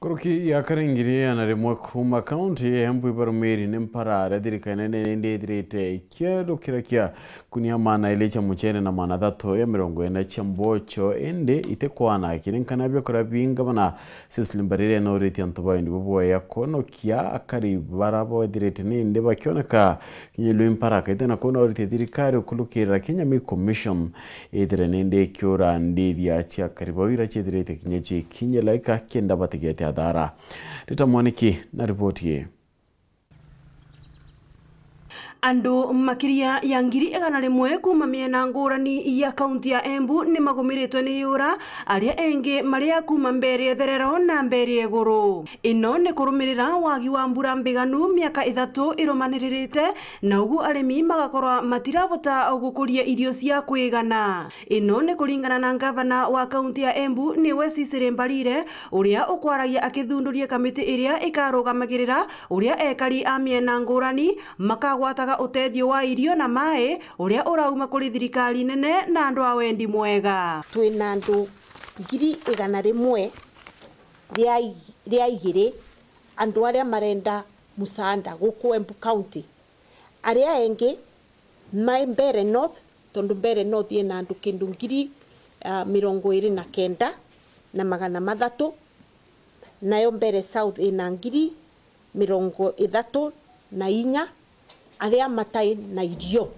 koroki yakarengire yanalemwa ku akaunti yehembu ibarumeri nemparara yadirikane nendeetirete ikyalukirakia kunia mana ile cha muchene na mana thato ya mirongo ena cha mbocho ende itekwana akine nkana byakora binga bana sisilimbarire noreti antubayo ndi bubwa yakonokia akari barabo edirete nende bakioneka kinyelo imparaka itena kona orite dirikari okulukirira kenya mi commission etire nende kiora ndithia chia karibo ira chedirete kinyeche kinyela ikakienda batigete ya dhara tita mwaniki na ripoti hii andu makiria ya ngiri igana rimwe kuma miena ngurani ya kaunti ya embu ni magumiritwe ni yura aria engi maria kuma mbere therero na mbere iguru ino ni kurumirira wagi wa mbura mbiganu miaka ithatu irumanirite na ugu arimi magakorwa matirabota gukuria irio cia kwigana ino ni kuringana na ngavana wa kaunti ya embu ni wesisire mbarire uria ukwaragia akithunduria kamiti iria ikarugamagira uria ekari a miena ngurani makagwata nĩmagaga ũteithio wa irio na maĩ ũrĩa ũrauma kũrĩ thirikari nene na andũ a wendi mwega na andũ ngiri igana rĩmwe rĩa igĩrĩ andũ arĩa marenda musanda gũkũ Embu County arĩa engĩ mai mbere North tondũ mbere North ĩna andũ kĩndũ ngiri uh, mĩrongo ĩrĩ na kenda na magana mathatũ nayo mbere South ĩna ngiri mĩrongo ĩthatũ na inya a matai na irio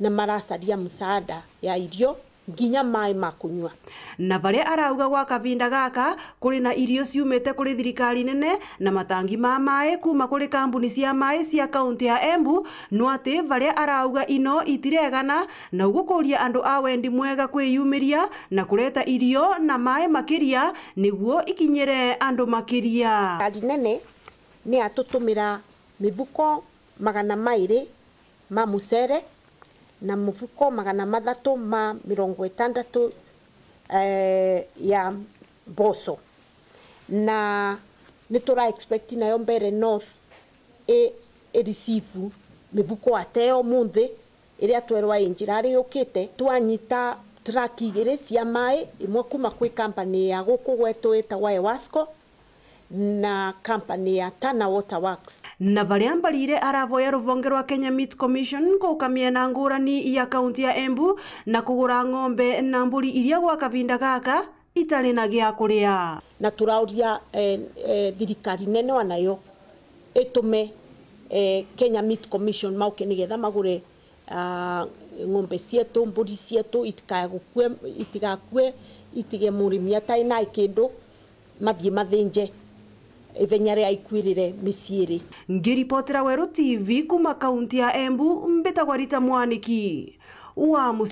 na maracaria msaada ya irio nginya maä makunywa na na varia arauga gwa kabinda gaka kũrĩ na irio ciumĩte kũrĩ thirikari nene na matangi ma maä kuma kũrĩ kambuni cia maä cia kaunti ya Embu no atĩ varia arauga ino itiregana na ũgũkũria andũ a wendi mwega kwĩyumĩria na kũreta irio na maĩ makĩria nĩguo ikinyĩre andũ makĩria nene nĩ atũtũmĩra mĩvuko magana mairi ma mucere na mufuko magana mathatu ma mirongo itandatu eh, ya mboco na nä expect nayo mbere north ä e, receive mä vuko ateo må thä twerwa ä njä ra twanyita traki igiri cia mai imwe kuma kwi kambani ya gå kå gwetå ewasco na kampani ya Tana Water Works na varia aravo ya ruvonge rwa Kenya Meat Commission kukamia na ngurani ya kaunti ya Embu na kugura ng'ombe na mburi iria gwa kavinda gaka itari na gia kuria na turauria eh, eh, thirikari nene wanayo itume eh, Kenya Meat Commission mauke nigetha magure uh, ah, ng'ombe cietu mburi cietu itigakue itige mũrĩmi atarĩ na kĩndũ mathiĩ mathinje ithenya aikwirire misiri mä rä ngiripotera tv kuma kaunti ya embu mbä kwarita mwaniki wa